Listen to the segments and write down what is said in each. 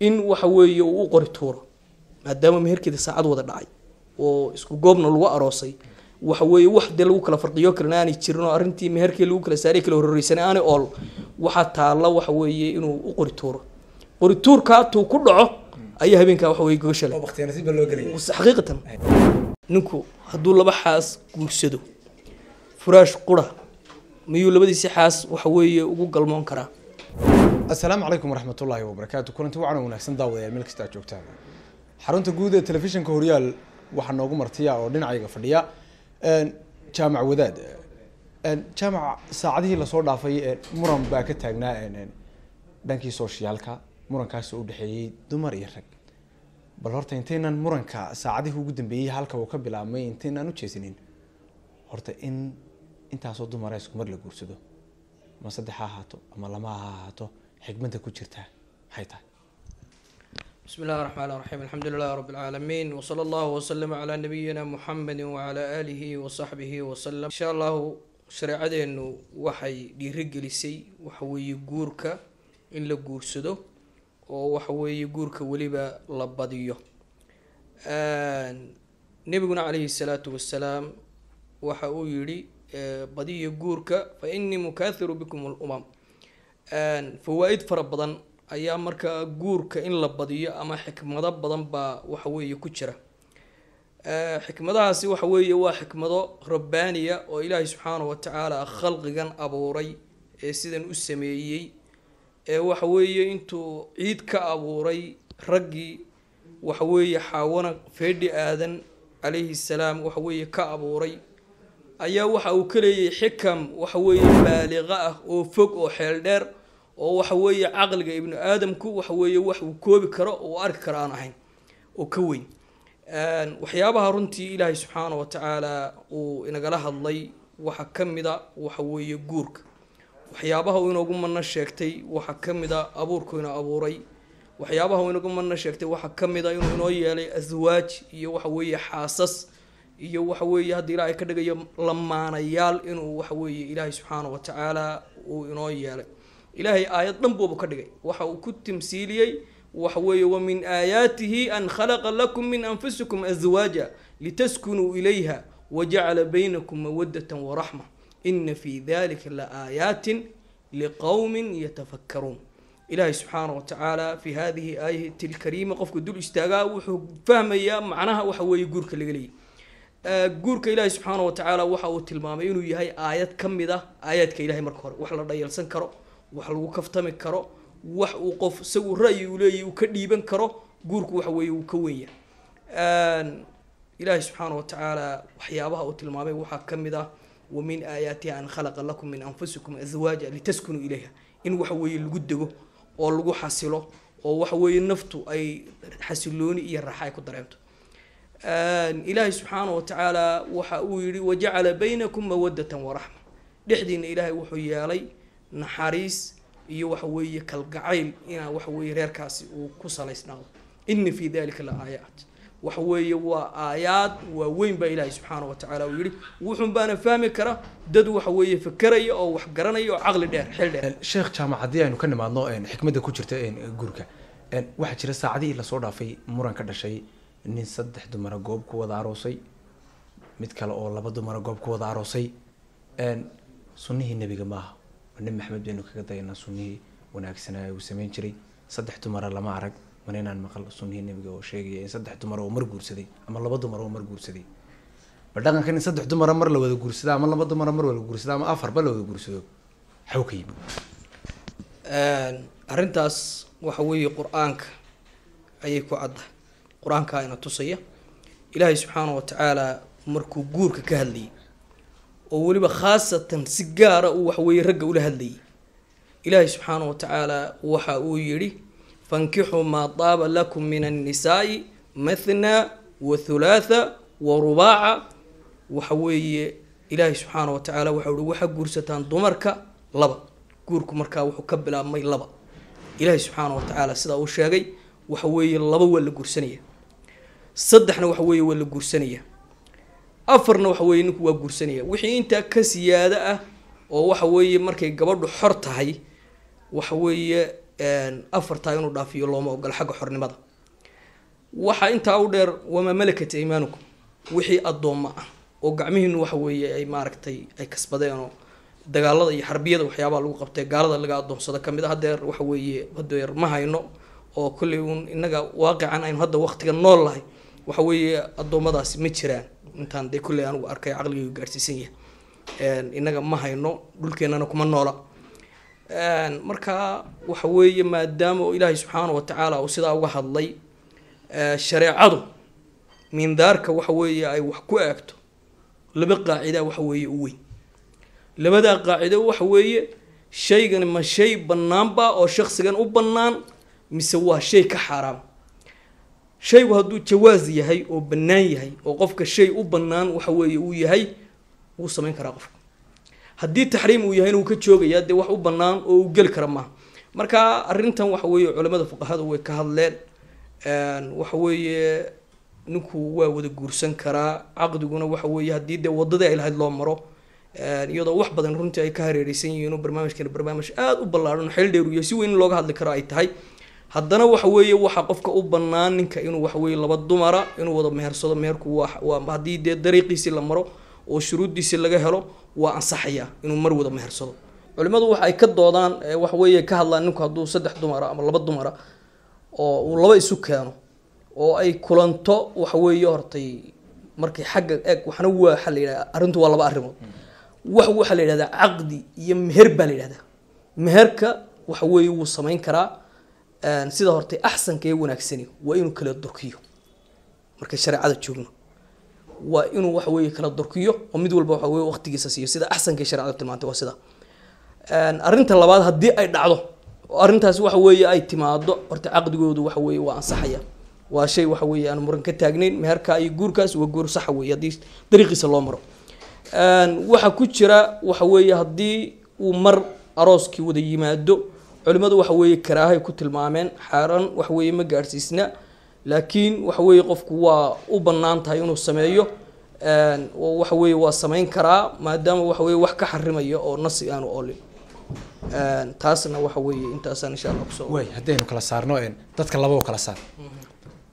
in waxa weeye uu u qori tuuro maadaama meherkeeda saacad wada dhacay oo isku goobna lagu aroosay waxa weeye wax dee lagu kala farqiyo karina aanay jirin oo arrintii meherkii lagu kala saaray kala hororeysanay aanay ool waxaa taalla waxa weeye inuu u qori tuuro qori tuurkaatuu ku dhaco ayaa habeenkaa waxa weye gooshala ninku hadduu laba xaas guursado furaash qura miyuu labadiisii xaas waxa weeye ugu galmoon karaa asalaamu calaykum waraxmat ullaahi wabarakaatu kulanti wacan wanaagsan daawadayaal meel kasta ad joogtaan xarunta guud ee telefishinka horyaal waxaa noogu martiya oo dhinacayga fadhiya jaamac wadaad jaamac saacadihii lasoo dhaafay muran baa ka taagnaa dhankii sooshiyaalka murankaas u dhexeeyey dumar iyo rag bal horta intaynan muranka saacadihii ugu dambeeyey halka uu ka bilaabmay intaynan u jeesinin horta in intaasoo dumara isku mar la guursado ama saddex ha ahaato ama lama ha ahaato xikmada ku jirtaa maxay tahay bismi illahi raxmaan raxiim alxamdu lilahi rabi alcaalamiin wsala allahu waslama calaa nabiyina muxamedi wacalaa aalihi wasaxbihi wasalam insha allahu shareecadeennu waxay dhiirigelisay waxaweeye guurka in la guursado oo waxa weeye guurka weliba la badiyo nebiguna calayhi salaatu wasalaam waxa uu yihi badiya guurka fa inii mukathiru bikum lumam fawaa-id fara badan ayaa markaa guurka in la badiyo ama xikmado badan baa waxaweeye ku jira xikmadahaasi waxa weeye waa xikmado rabbaaniya oo ilaahay subxaana wa tacaala khalqigan abuuray ee sidan u sameeyey ee waxa weeye intuu ciid ka abuuray raggii waxa weeye xaawana feedhi aadan calayhi salaam waxa weeye ka abuuray ayaa waxa uu ka leeyay xikam waxa weeye baaliqa ah oo fog oo xeel dheer oo waxa weeye caqliga ibnu aadamku waxa weeye wax uu koobi karo oo u arki karo aan ahayn oo ka weyn waxyaabaha runtii ilaahay subxaana wa tacaala uu inagala hadlay waxaa ka mida waxa weeye guurka waxyaabaha uu inoogu madno sheegtay waxaa ka mida abuurku ina abuuray waxyaabaha uu inagu madno sheegtay waxaa ka mida inuu inoo yeelay aswaaj iyo waxa weeye xaasas iyo waxa weeye hadda ilaahay ka dhigayo lamaanayaal inuu waxa weeye ilaahay subxaana wa tacaala uu inoo yeelay ilaahay aayad dhan buubu ka dhigay waxa uu ku tamsiiliyey waxa weeye wa min aayaatihi an khalaqa lakum min anfusikum aswaaja litaskunuu ilayha wajacala baynakum mawadata waraxma ina fii dalika la aayaatin liqowmin yatafakaruun ilaahay subxaana wa tacaala fii hadihi aayati lkariima qofka dul istaagaa wuxuu fahmayaa macnaha waxa weeye guurka laga leeyay Eh, guurka ilaahay subxaana watacaala waxa uu tilmaamay inuu yahay aayad ka mid ah aayaadka ilahay marka hore wax la dhayalsan karo wax lagu kaftami karo wax uu qof isagu ra-yi uu leeyahy uu ka dhiiban karo guurku waxa weeye uu ka wenya ilaahay subxaana watacaala waxyaabaha uu tilmaamay waxaa ka mid ah wamin aayaatiha an khalaqa lakum min anfusikum aswaaja litaskunuu ilayha in waxa weeye lagu dego oo lagu xasilo oo waxa weeye naftu ay xasilooni iyo raaxa ay ku dareento ilaahay subxaana wa tacaala waxa uu yihi wajacala baynakum mawadatan waraxma dhexdiina ilaahay wuxuu yeelay naxariis iyo waxa weeye kalgacayl inaa waxa weeye reerkaasi uu ku salaysnaado ina fi dalika la aayaat waxa weeye waa aayaad waaweyn baa ilaahay subxaana wa tacaala uu yihi wuxun baana fahmi kara dad waxa weeye fakeraya oo wax garanaya oo caqli dheer xil dheer sheekh jaamac haddii aynu ka nimaadno xikmadda ku jirta gurka waxaa jira saacadihii lasoo dhaafay muran ka dhashay nin saddex dumara goob ku wada aroosay mid kale oo laba dumara goob ku wada aroosay sunnihii nebiga maaha nin maxamed baynu kaga dayanaa sunnihii wanaagsanaa uu sameyn jiray saddex dumara lama arag mana inaan maqal sunnihii nebiga oo sheegaya in saddex dumar oo mar guursaday ama laba dumar oo mar guursaday bal dhaqankan in saddex dumara mar la wada guursada ama laba dumara mar wada guursada ama afarba la wada guursado xaw ka yimid arrintaas waxa weeye qur-aanka ayay ku caddahay qur-aanka ina tusaya ilaahay subxaana wa tacaala markuu guurka ka hadlayay oo weliba khaasatan si gaara uu waxweeye ragga ula hadlayay ilaahay subxaana wa tacaala waxa uu yidhi fankixuu maa daaba lakum min annisaai mathna wa thulaatha wa rubaaca waxa weeye ilaahay subxaana wa tacaala waxa uhi waxaa guursataan dumarka laba guurku markaa wuxuu ka bilaabmay laba ilaahay subxaana wa tacaala sidaa uu sheegay waxa weeye laba waa la guursanaya saddexna waxa weeye waa la guursanaya afarna waxa weeye ninku waa guursanaya wixii intaa ka siyaada ah oo waxa weeye markay gabadhu xor tahay waxa weeye afartaa inuu dhaafiyo looma ogola xagga xornimada waxaa intaa u dheer wamaa malakat aymanukum wixii addoomma ah oo gacmihiinu waxa weeye ay maaragtay ay kasbadeen oo dagaalada iyo xarbiyada waxyaabaa lagu qabtay gaalada laga addoonsado kamid a ah hadeer waxa weeye hadeer ma hayno oo kollay uun innaga waaqican aynu hadda waqtiga nool lahay waxa weeye addoommadaasi ma jiraan intaan dee kulley anugu arkay caqligaygu gaadhsiisan yahay innaga ma hayno dhulkeennana kuma noola marka waxa weeye maadaama oo ilaahay subxaana wa tacaala uu sidaa uga hadlay shareecadu mindaarka waxa weeye ay wax ku eegto laba qaacidaa waxa weeye u weyn labadaa qaacido waxa weeye shaygan ma shay bannaanba oo shaqsigan u bannaan mise waa shay ka xaaraam shaygu hadduu jawaas yahay oo banaan yahay oo qofka shay u banaan waxa weeye uu yahay wuu samayn karaa qofka haddii taxriim uu yahayna inuu ka joogaya dee wax u banaan oo uu geli kara maaha marka arrintan waxa weeye culimada fuqahada way ka hadleen waxa weeye ninku waa wada guursan karaa caqdiguna waxa weeye haddii dee waddadii ay lahayd loo maro iyadoo wax badan runtii ay ka hareereysan yihiin oo barnaamijkan barnaamij aada u ballaarhan xeel dheer u dheeruyo si weyn in looga hadli karo ay tahay haddana waxa weeye waxaa qofka u bannaan ninka inuu waxaweye laba dumara inuu wada mehersado meherku waa haddii dee dariiqiisii la maro oo shuruuddiisii laga helo waa ansaxaya inuu mar wada mehersado culimmadu waxa ay ka doodaan waxa weeye ka hadlaan ninku hadduu saddex dumara ama laba dumara oo uu laba isu keeno oo ay kulanto waxa weeye hortay markay xagga eeg waxna waa la yidhahda arrintu waa laba arrimood wax waxaa la yidhahdaa caqdi iyo meher baa la yidhahdaa meherka waxa weeye wuu samayn karaa sida hortay axsanka ee wanaagsani waa inuu kala durkiyo marka shareecada joogno waa inuu waxa weye kala durkiyo oo mid walba waxa wey waqtigiisa siiyo sida axsanka ee shareecadu waa sida arrinta labaad haddii ay dhacdo oo arrintaasi waxa weeye ay timaado horta caqdigoodu waxa weeye waa ansaxaya waa shay waxa weeye aan muran ka taagnayn meherka iyo guurkaas waa guur saxa weeye haddii dariiqiisa loo maro waxaa ku jira waxa weeye haddii uu mar arooskii wada yimaado culimadu waxa weeye karaahay ku tilmaameen xaaran waxa weeye ma gaadhsiisna laakiin waxa weeye qofku waa u bannaan tahay inuu sameeyo waxa weeye waa samayn karaa maadaama waxa weye wax ka xarimaya oo nasi aanu olin taasna waxa weeye intaasaan insha alla kuso way haddaynu kala saarno dadka laba u kala saar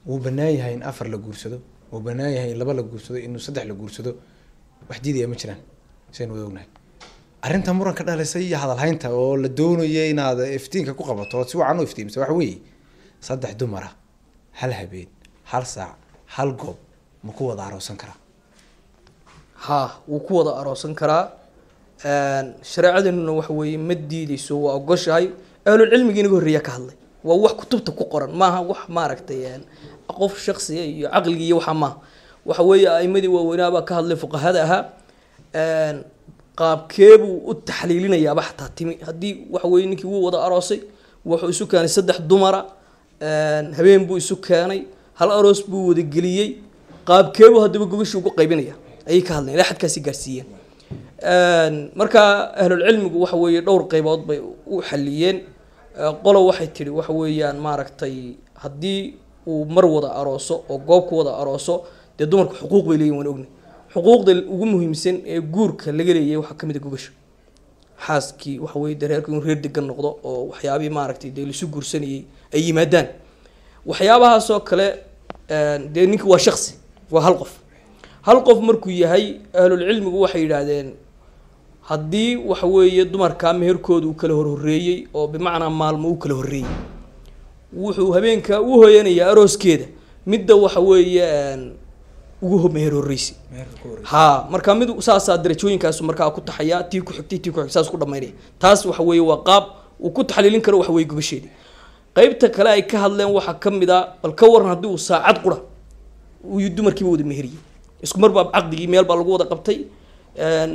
wuu banaan yahay in afar la guursado wuu banaan yahay in laba la guursado inuu saddex la guursado wax diidaya ma jiraan saynu wada ognahay arrinta muranka dhalisay iyo hadalhaynta oo la doonaya inaad iftiinka ku qabato si wacan u iftiimisa waxa weeye saddex dumara hal habeen hal saac hal goob ma ku wada aroosan karaa ha wuu ku wada aroosan karaa shareecadeenuna waxa weeye ma diideyso waa ogoshahay ahlulcilmigii inaga horreeya ka hadlay waa wax kutubta ku qoran maaha wax maaragtay qof shaksiga iyo caqliga waxa maaha waxa weeye aimadii waaweynaha baa ka hadlay fuqahada ahaa qaabkeebuu u taxliilinayaaba xataa timi haddii waxaweye ninkii wuu wada aroosay wuxuu isu keenay saddex dumara habeen buu isu keenay hal aroos buu wadageliyey qaabkeebuu haddaba gogashii ugu qaybinaya ayay ka hadlayen ilaa gaarsiiyeen markaa ahlulcilmigu waxa weeye dhowr qaybood bay u xaliyeen qolo waxay tidhi waxa weeyaan maaragtay haddii uu mar wada arooso oo goob ku wada arooso dee dumarku xuquuq bay leeyihin waan ognay xuquuqda ugu muhiimsan ee guurka laga leeyay waxaa kamid a gogasha xaaskii waxa ah weye dareerku inuu reer degan noqdo oo waxyaabihii maaragtay dee laisu guursanayay ay yimaadaan waxyaabahaasoo kale dee ninki waa shaksi waa hal qof hal qof markuu yahay ahlulcilmigu waxay yidhaahdeen haddii waxa weeye dumarkaa meherkooda uu kala horhoreeyey oo bimacnaa maalmo u kala horreeyey wuxuu habeenkaa u hoyanayaa arooskeeda midda waxa weeye ugu meheroreysa ha marka mid saasaa darajooyinkaasu markaa ku taxayaa tii ku xigtay tii kuig saas ku dhamaynaya taas waxa weeye waa qaab uu ku taxliilin karo waxaweye gubasheedii qaybta kale ay ka hadleen waxaa ka mid a bal ka waran haddii uu saacad qura uu dumarkiiba wada meheriyey isku mar caqdigii meel baa lagu wada qabtay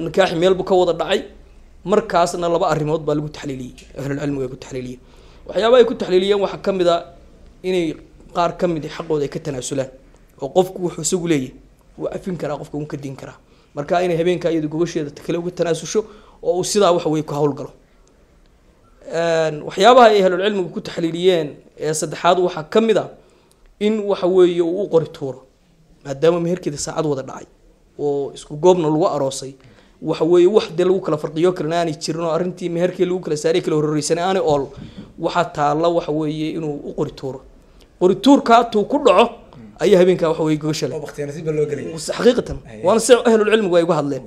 nikaaxi meel ka wada dhacay markaasna laba arrimood baa lagu taxliiliyey ahlulcilmiga ay ku taxliiliyeen waxyaabaha ay ku taxliiliyeen waxaa ka mid a inay qaar ka mid xaqooda ay ka tanaasulaan oo qofku wuxuu isagu leeyahay wuu afin karaa qofka wuu ka din karaa marka inay habeenkaa iyadu gogasheeda kale uga tanaasusho oo uu sidaa waxa weye ku hawlgalo waxyaabaha ay ahlulcilmigu ku taxliiliyeen ee saddexaad waxaa ka mid a in waxa weeye uu u qori tuuro maadaama meherkeeda saacad wada dhacay oo isku goobna lagu aroosay waxa weeye wax dee lagu kala farqiyo kalena aanay jirin oo arrintii meherkii lagu kala saaray kala hororeysanay aanay ool waxaa taalla waxa weeye inuu u qori tuuro qori tuurkaa ku dhaco ayaa habeenkaa waxa wey goga waana si ahlulcilmigu ay uga hadleen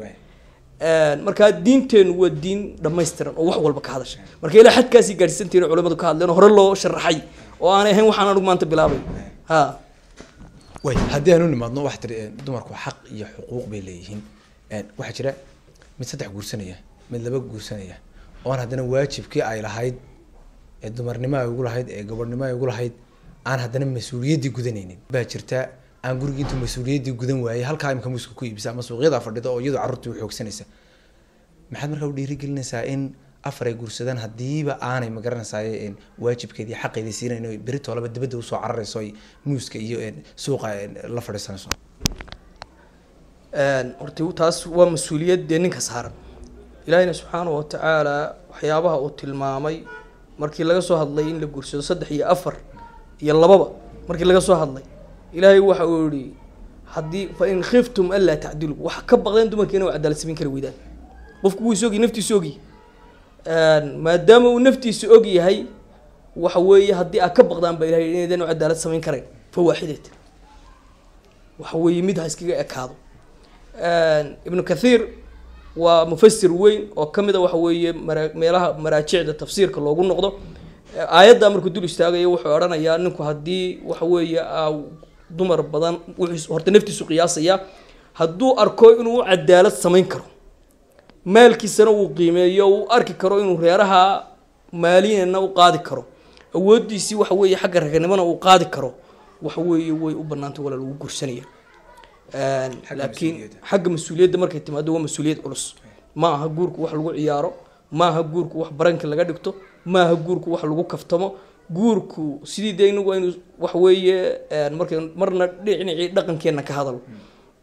markaa diinteenu waa diin dhamaystiran oo wax walba ka hadasha marka ilaa xadkaasi gaadhsisantahin culimadu ka hadleen oo hore loo sharaxay oo aanay ahayn waxaan anigu maanta bilaabay ha way haddii aanu nimaadno waxa tiri dumarku xaq iyo xuquuq bay leeyihiin waxaa jira mid saddex guursanaya mid laba guursanaya oo haddana waajibkii ay lahayd ee dumarnimo ay ugu lahayd ee gabadhnimo ay ugu lahayd aan haddana mas-uuliyaddii gudanaynin baa jirta aan gurigi intuu mas uuliyadii gudan waayey halkaa imka muska ku iibisa ama suuqyadaa fadhida oo iyadoo carruurtii uxoogsanaysa maxaad markaa u dhiirigelinaysaa in afaray guursadaan haddiiba aanay magaranaysaay waajibkeedi xaqeedii siinayn beri toolaba dibadda usoo cararayso muuska iyo suuqa la fadhiisanayso horta taas waa mas-uuliyad dee ninka saaran ilaahina subxaana wa tacaala waxyaabaha uu tilmaamay markii laga soo hadlay in la guursado saddex iyo afar iyo lababa markii laga soo hadlay ilaahay waxa uu yihi haddii fa in khiftum anlaa tacdiluu waxa ka baqdeen dumarka inuu cadaalad samayn kala weydaan qofku wuu is ogy naftiisu maadaama uu naftiisa og yahay waxa weeye haddii aad ka baqdaan ba ilahay inaydan u cadaalad samayn karayn fa waaxidatan waxa weeye mid ha iskaga ekaado ibnu kathiir waa mufasir weyn oo ka mid a ah waxa weeye meelaha maraajicda tafsiirka loogu noqdo aayadda markuu dul istaagayo wuxuu odhanayaa ninku haddii waxa weeye dumar badan horta naftiisu qiyaasaya hadduu arko inuu cadaalad samayn karo maalkiisana uu qiimeeyo uu arki karo inuu reeraha maalinana u qaadi karo awoodiisii waxa weeye xagga raganimona uu qaadi karo waxa weeye way u banaantay walaa lagu gursanaya laakiin xagga mas-uuliyadda markay timaado waa mas-uuliyad culus ma aha guurku wax lagu ciyaaro ma aha guurku wax baranka laga dhigto maaha guurku wax lagu kaftamo guurku sidii dee inagu aynu waxweeye mark marna dhinacii dhaqankeenna ka hadalno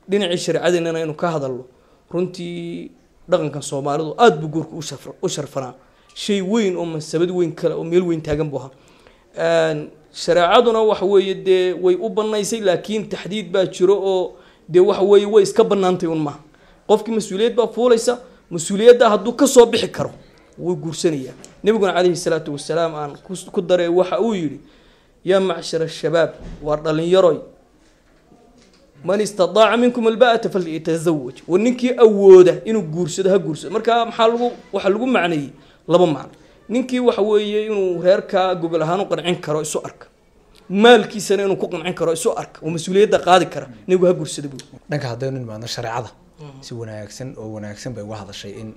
dhinacii shareecadeennana aynu ka hadalno runtii dhaqankan soomaalidu aada buu guurku u sharfanaa shay weyn oo mansabad weyn kale oo meel weyn taagan bu ahaa shareecaduna waxa weeye dee way u banaysay laakiin taxdiid baa jiro oo dee waxa weeye way iska banaantay un maaha qofkii mas-uuliyad baa fuulaysa mas uuliyadda hadduu kasoo bixi karo wuu guursanayaa nabiguna caleyhi salaatu wasalaam aan ku daray waxa uu yihi yaa macshara shabaab waa dhalinyaroy man istadaaca minkum alba'ata falyatazawaj war ninkii awooda inuu guursado ha guursado markaa maxaa lagu waxaa lagu macneeyey laba macno ninkii waxa weeye inuu reerkaa gobol ahaan u qancin karo isu arka maalkiisana inuu ku qancin karo isu arka oo mas-uuliyadda qaadi kara nabigu ha guursado buu dhanka haddaynu imaadno shareecada si wanaagsan oo wanaagsan bay uga hadashay in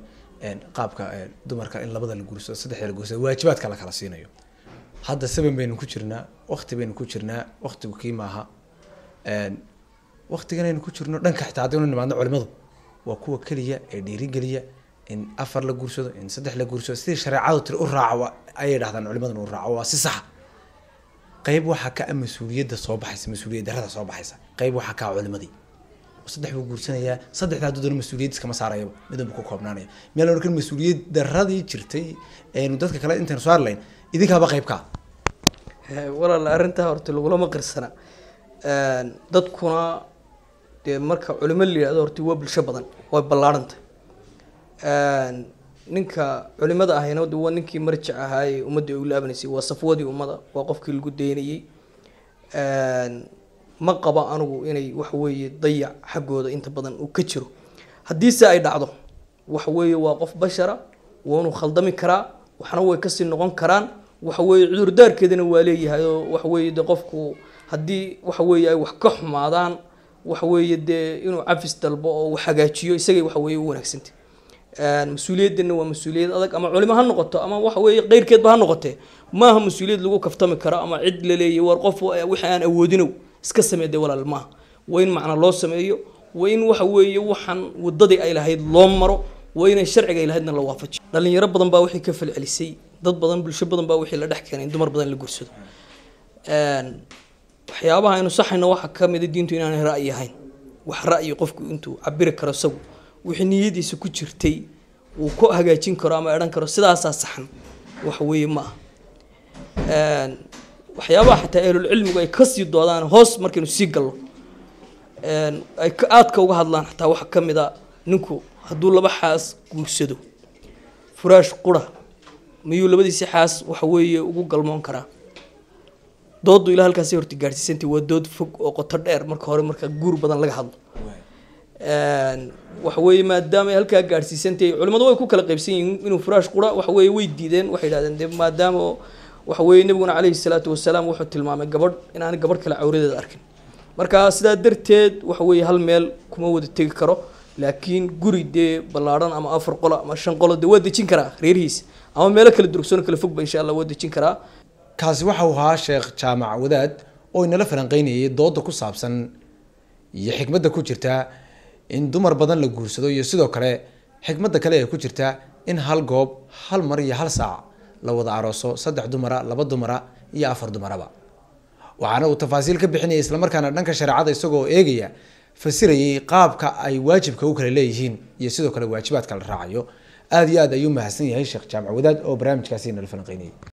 qaabka dumarka in labada la guursado saddexda la guursado waajibaadka la kala siinayo hadda saban baynu ku jirnaa wakti baynu ku jirnaa waktigu kii maaha waktiganaynu ku jirno dhanka xitaa haddaynu nimaadno culimadu waa kuwa keliya ee dhiirigeliya in afar la guursado in saddex la guursado sidii shareecadu tiri u raaca ayay dhahdaan culimaduna u raaco waa si saxa qayb waxaa ka a ah mas-uuliyadda soo baxaysa mas-uuliyad darada soo baxaysa qayb waxaa kaa ah culimadii saddex buu guursanayaa saddexda hadduu mas-uuliyad iskama saarayaba midunbu ku koobnaanaya meel aan mas-uuliyad daradii jirtay aynu dadka kale intaan soo hadlayn idinkaaba qaybkaa ah. walaal arrintaa horta lagulama qirsana dadkuna dee marka culimo la yidhahdo horta waa bulsho badan way ballaadhanta ninka culimada ahayna de waa ninkii marjac ahaa ee ummadda ay laabanaysay waa safwadii ummada waa qofkii lagu deynayey ma qaba anigu inay waxaweye dayac xaggooda inta badan uu ka jiro haddiise ay dhacdo waxaweye waa qof bashara waanu khaldami karaa waxna way kasii noqon karaan waxaweye cudurdaarkeedana waa leeyahay oo waxaweye de qofku haddii waxaweye ay wax ka xumaadaan waxaweye dee inuu cafis dalbo oo wax hagaajiyo isagay waxaweye u wanaagsanta mas-uuliyadana waa mas-uuliyad adag ama culimo ha noqoto ama waxaweye qeyrkeedba ha noqote maaha mas-uuliyad lagu kaftami karo ama cid laleeyay war qof wixii aan awoodinow iska samee dee walaal maaha waa in macna loo sameeyo waa in waxa weeye waxaan wadadii ay lahayd loo maro waa inay sharciga ay lahaydna la waafajiyo dhallinyaro badan baa waxay ka falcelisay dad badan bulsho badan baa wixii la dhex keenay in dumar badan la gursado waxyaabaha aynu saxayno waxaa ka mida diintu inaanay ra'yi ahayn wax ra'yi qofku intuu cabiri karo isagu wixii niyadiisa ku jirtay uu ku hagaajin karo ama ehan karo sidaasaa saxan wax weeye ma ah waxyaabaha xataa ehlulcilmigu ay kasii doodaan hoos markaynu sii gallo ay aadka uga hadlaan xataa waxa ka mid a ninku hadduu laba xaas guursado furaash qura miyuu labadiisi xaas waxa weeye ugu galmoon karaa dooddu ilaa halkaasi horta gaarsiisantay waa dood fog oo qoto dheer marka hore marka guur badan laga hadlo waxa weeye maadaama halkaa gaarsiisantay culimmadu way ku kala qaybsan yihiin inuu furaash qura waxa weeye way diideen waxay idhahdeen de maadaama oo waxa weeye nebiguna caleyhi salaatu wasalaam wuxuu tilmaamay gabadh inaana gabadh kale cawradeeda arkin marka sidaa darteed waxa weeye hal meel kuma wada tegi karo laakiin guri dee ballaadhan ama afar qolo ama shan qolo dee waa dejin karaa reerihiisa ama meelo kale durugsoon kala fogba insha allah waa dejin karaa kaasi waxa uu ahaa sheekh jaamac wadaad oo inala falanqeynayay dooda ku saabsan iyo xikmadda ku jirta in dumar badan la guursado iyo sidoo kale xikmadda kale ee ku jirta in hal goob hal mar iyo hal saac la wada arooso saddex dumara laba dumara iyo afar dumaraba waxaana uu tafaasiil ka bixinaya islamarkaana dhanka shareecada isagoo eegaya fasirayay qaabka ay waajibka u kala leeyihiin iyo sidoo kale waajibaadka la raacayo aada iyo aada ayuu mahadsan yahay sheekh jaamac wadaad oo barnaamijkaasi nala falanqeynayay